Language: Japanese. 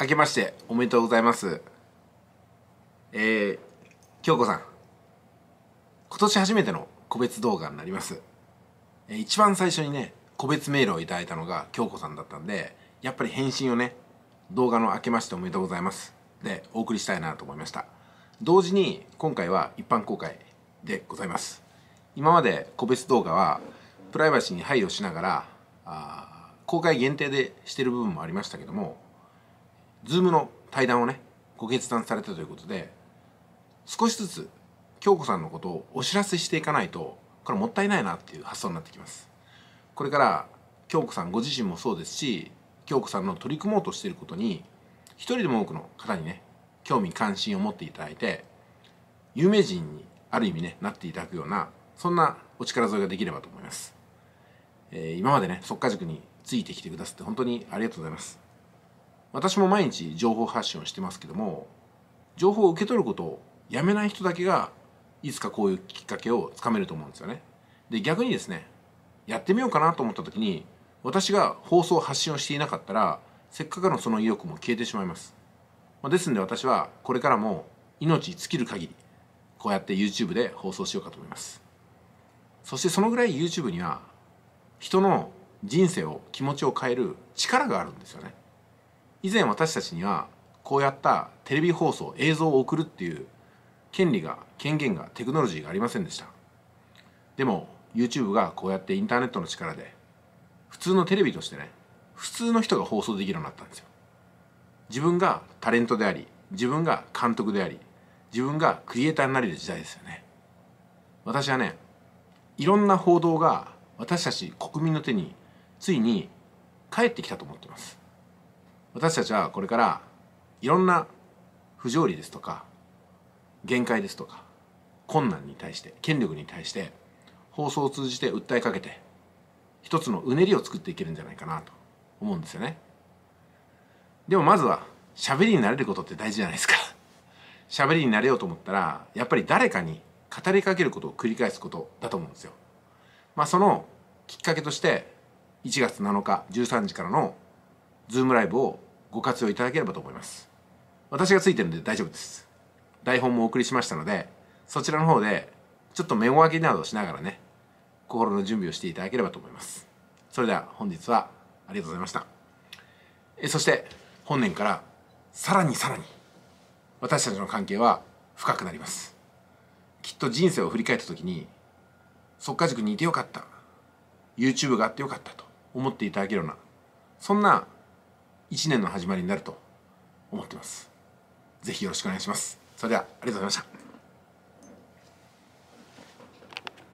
明けましておめでとうございますえー、京子さん今年初めての個別動画になります、えー、一番最初にね個別メールを頂いたのが京子さんだったんでやっぱり返信をね動画の「明けましておめでとうございます」でお送りしたいなと思いました同時に今回は一般公開でございます今まで個別動画はプライバシーに配慮しながらあ公開限定でしてる部分もありましたけどもズームの対談をねご決断されたということで少しずつ京子さんのことをお知らせしていかないとこれもったいないなっていう発想になってきますこれから京子さんご自身もそうですし京子さんの取り組もうとしていることに一人でも多くの方にね興味関心を持っていただいて有名人にある意味ねなっていただくようなそんなお力添えができればと思います、えー、今までね即稼塾についてきてくださって本当にありがとうございます私も毎日情報発信をしてますけども情報を受け取ることをやめない人だけがいつかこういうきっかけをつかめると思うんですよね。で逆にですねやってみようかなと思った時に私が放送発信をしていなかったらせっかくのその意欲も消えてしまいます。まあ、ですんで私はこれからも命尽きる限りこうやって YouTube で放送しようかと思います。そしてそのぐらい YouTube には人の人生を気持ちを変える力があるんですよね。以前私たちにはこうやったテレビ放送映像を送るっていう権利が権限がテクノロジーがありませんでしたでも YouTube がこうやってインターネットの力で普通のテレビとしてね普通の人が放送できるようになったんですよ自分がタレントであり自分が監督であり自分がクリエイターになれる時代ですよね私はねいろんな報道が私たち国民の手についに返ってきたと思ってます私たちはこれからいろんな不条理ですとか限界ですとか困難に対して権力に対して放送を通じて訴えかけて一つのうねりを作っていけるんじゃないかなと思うんですよねでもまずは喋りになれることって大事じゃないですか 喋りになれようと思ったらやっぱり誰かに語りかけることを繰り返すことだと思うんですよまあそのきっかけとして1月7日13時からのズームライブをご活用いただければと思います私がついてるんで大丈夫です台本もお送りしましたのでそちらの方でちょっとメモ書けなどしながらね心の準備をしていただければと思いますそれでは本日はありがとうございましたえそして本年からさらにさらに私たちの関係は深くなりますきっと人生を振り返った時に即家塾にいてよかった YouTube があってよかったと思っていただけるようなそんな1年の始まりになると思ってます。ぜひよろしくお願いします。それではありがとうございました。